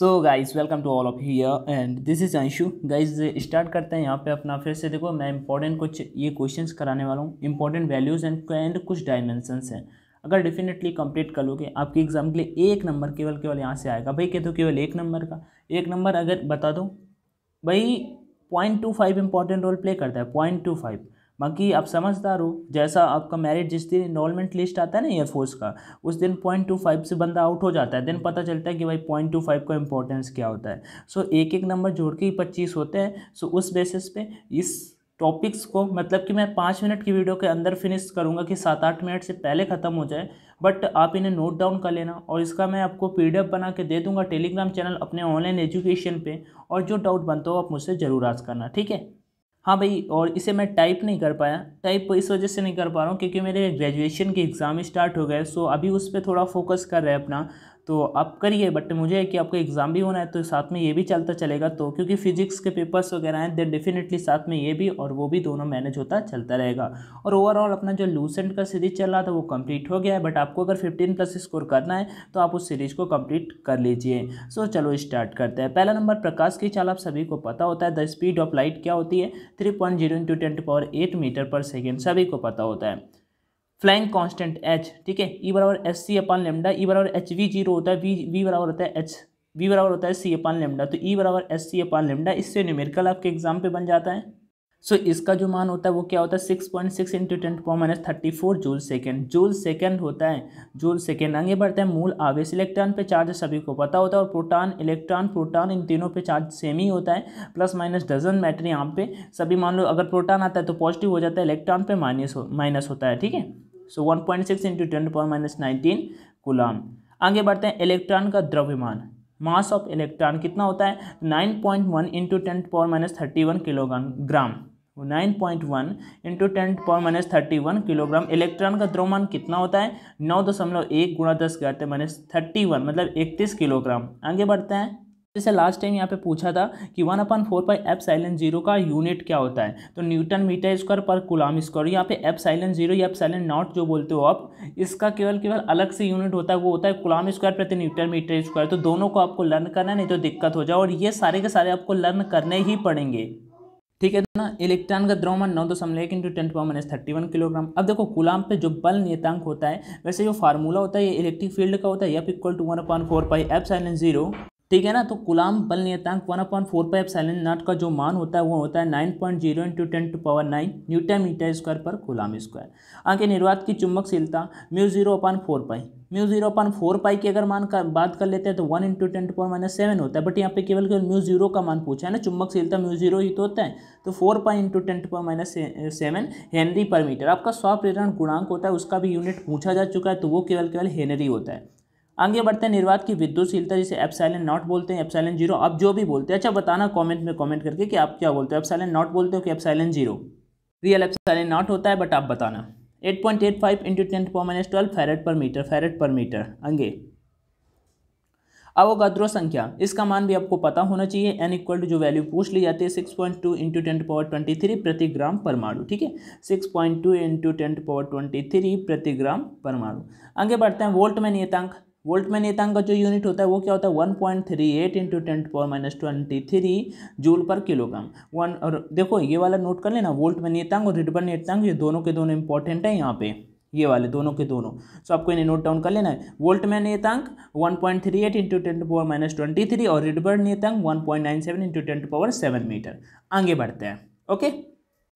so guys welcome to all of here and this is Anshu guys start करते हैं यहाँ पे अपना फिर से देखो मैं इंपॉर्टेंट कुछ ये क्वेश्चंस कराने वाला हूँ इंपॉर्टेंट वैल्यूज़ एंड एंड कुछ डायमेंशंस हैं अगर डेफिनेटली कंप्लीट कर लोगे आपके एग्जाम के लिए एक नंबर केवल केवल यहाँ से आएगा भाई कह दो केवल एक नंबर का एक नंबर अगर बता दो भाई point two five important role play करता है पॉइंट टू फाइव बाकी आप समझदार हो जैसा आपका मेरिट जिस दिन इनरोलमेंट लिस्ट आता है ना एयरफोर्स का उस दिन पॉइंट टू फाइव से बंदा आउट हो जाता है देन पता चलता है कि भाई पॉइंट टू फाइव का इंपॉर्टेंस क्या होता है सो so, एक एक नंबर जोड़ के ही पच्चीस होते हैं सो so, उस बेसिस पे इस टॉपिक्स को मतलब कि मैं पाँच मिनट की वीडियो के अंदर फिनिश करूँगा कि सात आठ मिनट से पहले ख़त्म हो जाए बट आप इन्हें नोट डाउन कर लेना और इसका मैं आपको पी बना के दे दूँगा टेलीग्राम चैनल अपने ऑनलाइन एजुकेशन पर और जो डाउट बनता हो आप मुझसे ज़रूर आज करना ठीक है हाँ भाई और इसे मैं टाइप नहीं कर पाया टाइप इस वजह से नहीं कर पा रहा हूँ क्योंकि मेरे ग्रेजुएशन के एग्ज़ाम स्टार्ट हो गए सो अभी उस पर थोड़ा फोकस कर रहे हैं अपना तो आप करिए बट मुझे है कि आपको एग्ज़ाम भी होना है तो साथ में ये भी चलता चलेगा तो क्योंकि फिजिक्स के पेपर्स वगैरह हैं दे डेफिनेटली साथ में ये भी और वो भी दोनों मैनेज होता चलता रहेगा और ओवरऑल अपना जो लूसेंट का सीरीज चल रहा था वो कंप्लीट हो गया है बट आपको अगर फिफ्टीन प्लस स्कोर करना है तो आप उस सीरीज को कंप्लीट कर लीजिए सो चलो स्टार्ट करते हैं पहला नंबर प्रकाश की चाल आप सभी को पता होता है द स्पीड ऑफ लाइट क्या होती है three point zero into ten power eight metre per second सभी को पता होता है फ्लैंग कांस्टेंट एच ठीक है ई e बराबर S C upon lambda E बराबर एच वी जीरो होता है वी वी बराबर होता है एच वी बराबर होता है सी अपान लेमडा तो ई e बराबर एस सी अपान लेमडा इससे न्यूमेरिकल आपके एग्जाम पे बन जाता है सो so, इसका जो मान होता है वो क्या होता है six point six into ten power minus thirty four joule second joule second होता है जूल सेकेंड आगे बढ़ते हैं मूल आवेश इलेक्ट्रॉन पे चार्ज सभी को पता होता है और प्रोटॉन इलेक्ट्रॉन प्रोटॉन इन तीनों पे चार्ज सेम ही होता है प्लस माइनस डजन मैटर यहाँ पे सभी मान लो अगर प्रोटॉन आता है तो पॉजिटिव हो जाता है इलेक्ट्रॉन पे माइनस हो माइनस होता है ठीक है so one point six into ten power minus nineteen आगे बढ़ते हैं इलेक्ट्रॉन का द्रव्यमान मास ऑफ इलेक्ट्रॉन कितना होता है nine point one into ten power minus thirty one kilogram gram nine point one into ten power minus thirty one kilogram electron का द्रव्यमान कितना होता है नौ दशमलव एक गुणा दस करते माइनस थर्टी वन मतलब इकतीस किलोग्राम आगे बढ़ते हैं जैसे लास्ट टाइम यहाँ पे पूछा था कि one upon four pi epsilon zero का यूनिट क्या होता है तो न्यूटन मीटर स्क्वायर पर कुलाम स्क्वायर यहाँ पे एप साइलेंट जीरो या एप साइलेंट नॉट जो बोलते हो आप इसका केवल केवल अलग से यूनिट होता है वो होता है कुलाम स्क्वायर प्रति न्यूटन मीटर स्क्वायर तो दोनों को आपको लर्न करना नहीं तो दिक्कत हो जाए और ये सारे के सारे आपको लर्न करने ही पड़ेंगे ठीक है ना इलेक्ट्रॉन का द्रव्यमान नौ दशमलव एक into ten power minus thirty one kilogram अब देखो गुलाम पे जो बल नियतांक होता है वैसे जो फार्मूला होता है ये इलेक्ट्रिक फील्ड का होता है F equal to one upon four pi F zero ठीक है ना तो गुलाम बल नियतांक one upon four pi epsilon naught का जो मान होता है वो होता है nine point zero into ten to power nine newton metre square per coulomb square आगे निर्वात की चुंबकशीलता mu zero upon four pi mu zero upon four pi की अगर मान का बात कर लेते हैं तो one into ten to power minus seven होता है बट यहाँ पे केवल केवल म्यू जीरो का मान पूछा है ना चुंबकशीलता म्यू जीरो ही तो होता है तो four pi into ten to power minus seven henry per metre आपका सौ प्रेरण गुणांक होता है उसका भी यूनिट पूछा जा चुका है तो वो केवल केवल हेनरी होता है आगे बढ़ते हैं निर्वात की विद्युतशीलता जिसे एप्साइलन नॉट बोलते हैं एप्साइलन जीरो आप जो भी बोलते हैं अच्छा बताना कमेंट में कमेंट करके कि आप क्या बोलते हो एप्साइलन नॉट बोलते हो कि epsilon zero real epsilon naught होता है बट आप बताना eight point eight five into ten power minus twelve farad per metre farad per metre आगे अवोगाद्रो संख्या इसका मान भी आपको पता होना चाहिए एन इक्वल टू जो वैल्यू पूछ ली जाती है six point two into ten power twenty three प्रति ग्राम परमाणु ठीक है six point two into ten power twenty three प्रति ग्राम परमाणु आगे बढ़ते हैं वोल्ट में नियतांक वोल्ट में का जो यूनिट होता है वो क्या होता है one point three eight into ten power minus twenty three joule per kilogram one और देखो ये वाला नोट कर लेना वोल्ट में नियतांक और रिडबर नियतांक ये दोनों के दोनों इंपॉर्टेंट है यहाँ पे ये वाले दोनों के दोनों सो आपको इन्हें नोट डाउन कर लेना है वोल्ट मैन नेतांक one point three eight into ten power minus twenty three और रिडबर नियतांक one point nine seven into ten power seven metre आगे बढ़ते हैं ओके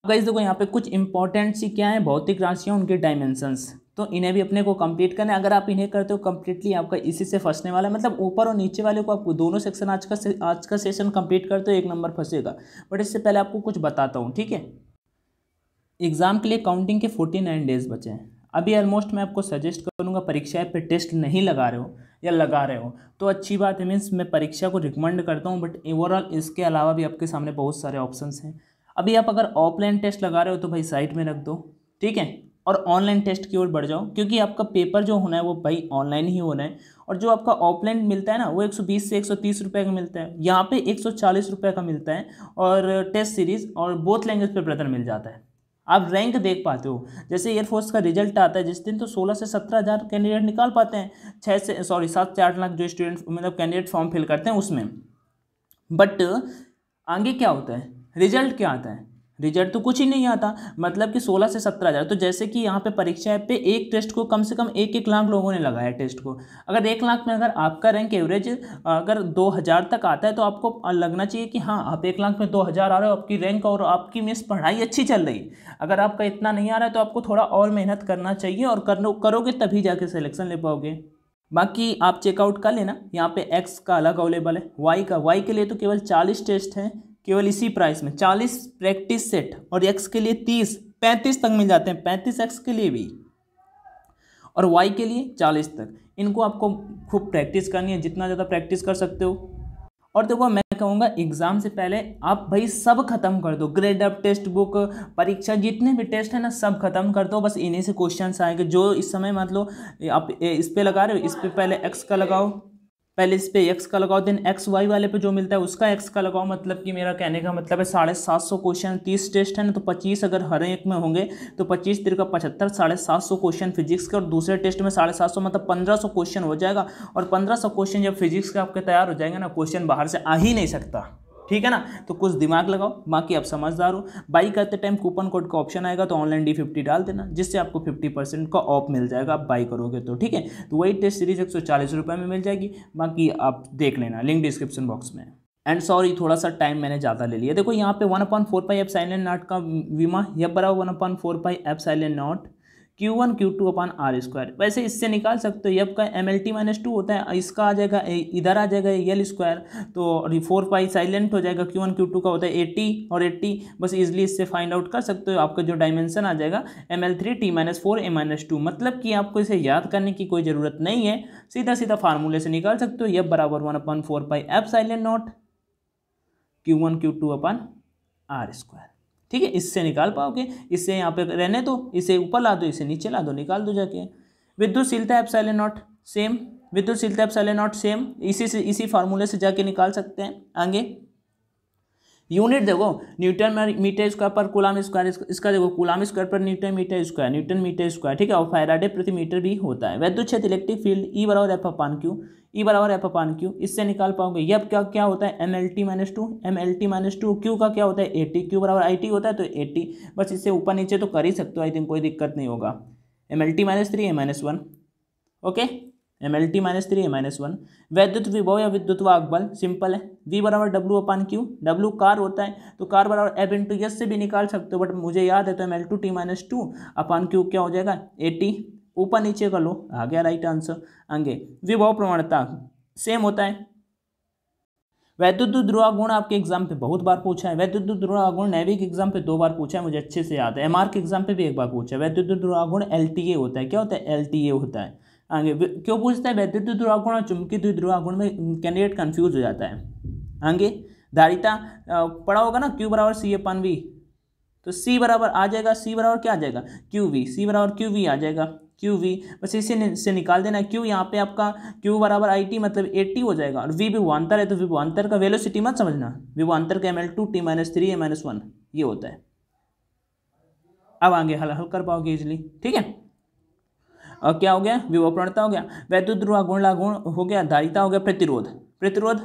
गाइस देखो यहाँ पे कुछ इंपॉर्टेंट सी क्या है भौतिक राशियाँ उनके डायमेंशंस तो इन्हें भी अपने को कंप्लीट करना है अगर आप इन्हें करते हो कंप्लीटली आपका इसी से फंसने वाला है मतलब ऊपर और नीचे वाले को आपको दोनों सेक्शन आज का से, आज का सेशन कंप्लीट करते हो एक नंबर फंसेगा बट इससे पहले आपको कुछ बताता हूँ ठीक है एग्ज़ाम के लिए काउंटिंग के फोर्टी नाइन डेज़ बचे हैं अभी ऑलमोस्ट मैं आपको सजेस्ट करूँगा परीक्षा पर टेस्ट नहीं लगा रहे हो या लगा रहे हो तो अच्छी बात है मीन्स मैं परीक्षा को रिकमेंड करता हूँ बट ओवरऑल इसके अलावा भी आपके सामने बहुत सारे ऑप्शन हैं अभी आप अगर ऑफलाइन टेस्ट लगा रहे हो तो भाई साइट में रख दो ठीक है और ऑनलाइन टेस्ट की ओर बढ़ जाओ क्योंकि आपका पेपर जो होना है वो भाई ऑनलाइन ही होना है और जो आपका ऑफलाइन मिलता है ना वो 120 से 130 रुपए का मिलता है यहाँ पे 140 रुपए का मिलता है और टेस्ट सीरीज़ और बोथ लैंग्वेज ब्रदर मिल जाता है आप रैंक देख पाते हो जैसे एयरफोर्स का रिजल्ट आता है जिस दिन तो सोलह से सत्रह हज़ार कैंडिडेट निकाल पाते हैं छः से सॉरी सात से आठ लाख जो स्टूडेंट मतलब कैंडिडेट फॉर्म फिल करते हैं उसमें बट आगे क्या होता है रिजल्ट क्या आता है रिजल्ट तो कुछ ही नहीं आता मतलब कि 16 से सत्रह हज़ार तो जैसे कि यहाँ पे परीक्षा ऐप पे एक टेस्ट को कम से कम एक एक लाख लोगों ने लगाया टेस्ट को अगर एक लाख में अगर आपका रैंक एवरेज अगर दो हज़ार तक आता है तो आपको लगना चाहिए कि हाँ आप एक लाख में दो हज़ार आ रहे हो आपकी रैंक और आपकी मिस पढ़ाई अच्छी चल रही अगर आपका इतना नहीं आ रहा है तो आपको थोड़ा और मेहनत करना चाहिए और करो करोगे तभी जाके सिलेक्शन ले पाओगे बाकी आप चेकआउट कर लेना यहाँ पे एक्स का अलग अवेलेबल है वाई का वाई के लिए तो केवल चालीस टेस्ट हैं केवल इसी प्राइस में चालीस प्रैक्टिस सेट और एक्स के लिए तीस पैंतीस तक मिल जाते हैं पैंतीस एक्स के लिए भी और वाई के लिए चालीस तक इनको आपको खूब प्रैक्टिस करनी है जितना ज़्यादा प्रैक्टिस कर सकते हो और देखो मैं कहूँगा एग्ज़ाम से पहले आप भाई सब खत्म कर दो ग्रेड अप टेस्ट बुक परीक्षा जितने भी टेस्ट है ना सब खत्म कर दो बस इन्हीं से क्वेश्चन आएंगे जो इस समय मतलब आप इस पर लगा रहे हो इस पर पहले एक्स का लगाओ पहले इस पर एक्स का लगाओ देन एक्स वाई वाले पे जो मिलता है उसका एक्स का लगाओ मतलब कि मेरा कहने का मतलब है साढ़े सात सौ क्वेश्चन तीस टेस्ट है ना तो पच्चीस अगर हर एक में होंगे तो पच्चीस तिर का पचहत्तर साढ़े सात सौ क्वेश्चन फिजिक्स के और दूसरे टेस्ट में साढ़े सात सौ मतलब पंद्रह सौ क्वेश्चन हो जाएगा और पंद्रह सौ क्वेश्चन जब फिजिक्स के आपके तैयार हो जाएंगे ना क्वेश्चन बाहर से आ ही नहीं सकता ठीक है ना तो कुछ दिमाग लगाओ बाकी आप समझदार हो बाई करते टाइम कूपन कोड का ऑप्शन आएगा तो ऑनलाइन डी फिफ्टी डाल देना जिससे आपको फिफ्टी परसेंट का ऑफ मिल जाएगा आप बाई करोगे तो ठीक है तो वही टेस्ट सीरीज एक सौ चालीस रुपये में मिल जाएगी बाकी आप देख लेना लिंक डिस्क्रिप्शन बॉक्स में एंड सॉरी थोड़ा सा टाइम मैंने ज़्यादा ले लिया देखो यहाँ पे one point four pi epsilon naught का वीमा यह बराबर one point four pi epsilon naught Q one Q two upon R square वैसे इससे निकाल सकते हो यब का M L T minus two होता है इसका आ जाएगा इधर आ जाएगा एल स्क्वायर तो फोर पाई साइलेंट हो जाएगा क्यू वन क्यू टू का होता है एट्टी और एट्टी बस इजिली इससे फाइंड आउट कर सकते हो आपका जो डायमेंशन आ जाएगा M L three T minus four A minus two मतलब कि आपको इसे याद करने की कोई ज़रूरत नहीं है सीधा सीधा फार्मूले से निकाल सकते हो यब बराबर one upon four pi epsilon naught Q one Q two upon R square ठीक है इससे निकाल पाओगे इससे यहाँ पे रहने दो इसे ऊपर ला दो इसे नीचे ला दो निकाल दो जाके विद्युशीलता एप्साइले नॉट सेम विद्युशीलता एप्साइले नॉट सेम इसी से इसी फार्मूले से जाके निकाल सकते हैं आगे यूनिट देखो न्यूटन मीटर स्क्वायर पर कुलाम स्क्वायर इसका देखो coulomb square per newton metre square newton metre square ठीक है और फायराडे प्रति मीटर भी होता है वैद्युत क्षेत्र इलेक्ट्रिक फील्ड ई बराबर एफ अपान क्यू ई बराबर एफ अपान क्यू इससे निकाल पाओगे यह क्या क्या होता है M L T minus two M L T minus two Q का क्या होता है ए टी क्यू बराबर आई टी होता है तो ए टी बस इससे ऊपर नीचे तो कर ही सकते हो आई थिंक कोई दिक्कत नहीं होगा M L T minus three A minus one okay M L T minus three A minus one वैद्युत विभव या विद्युत वाहक बल सिंपल है वी बराबर डब्लू अपान क्यू डब्लू कार होता है तो कार बराबर एफ टू यस से भी निकाल सकते हो बट मुझे याद है तो M L two T minus two upon Q क्या हो जाएगा ए टी ऊपर नीचे कर लो आ गया राइट आंसर आगे विभव प्रवणता सेम होता है वैद्युत ध्रुवागुण आपके एग्जाम पे बहुत बार पूछा है वैद्युत ध्रुवागुण नेवी एग्जाम पे दो बार पूछा है मुझे अच्छे से याद है एमआर के एग्जाम पे भी एक बार पूछा है वैद्युत ध्रुवागुण एलटीए होता है क्या होता है एलटीए होता है आगे क्यों पूछता है वैद्युत दुरागुण और चुंबकीय दुरागुण में कैंडिडेट कन्फ्यूज हो जाता है आगे धारिता पढ़ा होगा ना क्यू बराबर सी अपन वी तो सी बराबर आ जाएगा सी बराबर क्या आ जाएगा क्यू वी सी बराबर क्यू वी आ जाएगा क्यू वी बस इसे से निकाल देना है क्यू यहाँ पे आपका क्यू बराबर आई टी मतलब एट्टी हो जाएगा और वी विभवान्तर है तो विभवान्तर का वेलोसिटी मत समझना विभवान्तर का M L two T minus three A minus one ये होता है अब आगे हल हल कर पाओगे इजली ठीक है और क्या हो गया प्रणता हो गया वैद्युद्रुआ गुण लागुण हो गया धारिता हो गया प्रतिरोध प्रतिरोध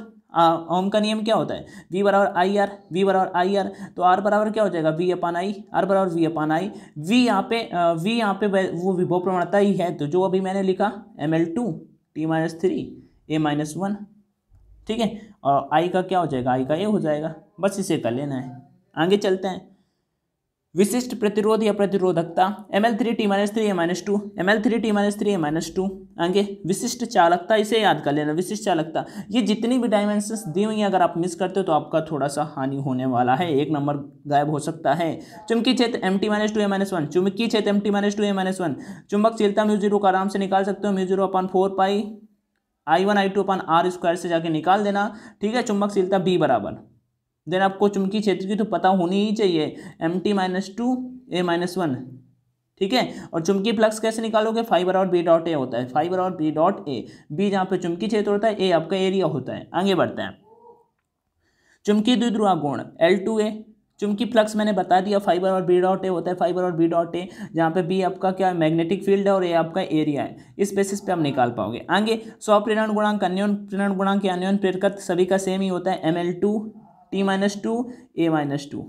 ओम का नियम क्या होता है V बराबर आई आर वी बराबर आई आर तो आर बराबर क्या हो जाएगा वी अपान आई आर बराबर वी अपान आई वी यहाँ पे वी यहाँ पे वो विभो प्रवणता ही है तो जो अभी मैंने लिखा M L two T minus three A minus one ठीक है और आई का क्या हो जाएगा आई का ए हो जाएगा बस इसे कर लेना है आगे चलते हैं विशिष्ट प्रतिरोध या प्रतिरोधकता M L three T minus three A minus two M L three T minus three A minus two आगे विशिष्ट चालकता इसे याद कर लेना विशिष्ट चालकता ये जितनी भी डायमेंशंस दी हुई हैं अगर आप मिस करते हो तो आपका थोड़ा सा हानि होने वाला है एक नंबर गायब हो सकता है चुमकी क्षेत्र M T minus two A minus one चुमकी क्षेत्र M T minus two A minus one चुंबक चीलता म्यू जीरो को आराम से निकाल सकते हो mu zero upon four pi I one I two upon R square से जाके निकाल देना ठीक है चुंबकशीलता बी बराबर देन आपको चुंबकीय क्षेत्र की तो पता होनी ही चाहिए M T minus two A minus one ठीक है और चुंबकीय फ्लक्स कैसे निकालोगे फाइबर और बी डॉट ए होता है फाइबर और बी डॉट ए बी जहाँ पे चुंबकीय क्षेत्र होता है ए आपका एरिया होता है आगे बढ़ते हैं चुंबकीय द्विध्रुआ गुण एल टू ए चुंबकी फ्लक्स मैंने बता दिया फाइबर और बी डॉट ए होता है फाइबर और बी डॉट ए जहाँ पे बी आपका क्या मैग्नेटिक फील्ड है और ए आपका एरिया है इस बेसिस पे आप निकाल पाओगे आगे सौ प्रेरण गुणांक अन्योन प्रेरण गुणांक अन्योन प्रेरकत सभी का सेम ही होता है M L two T minus two A minus two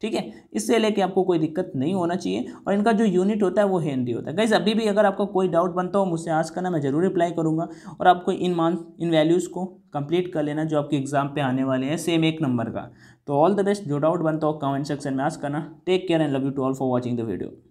ठीक है इससे लेके आपको कोई दिक्कत नहीं होना चाहिए और इनका जो यूनिट होता है वो हेनरी होता है गैस अभी भी अगर आपका कोई डाउट बनता हो मुझसे आज करना मैं जरूर रिप्लाई करूँगा और आपको इन मान इन वैल्यूज़ को कंप्लीट कर लेना जो आपके एग्जाम पे आने वाले हैं सेम एक नंबर का तो ऑल द बेस्ट जो डाउट बनता हो कमेंट सेक्शन में आज करना take care and love you to all for watching the video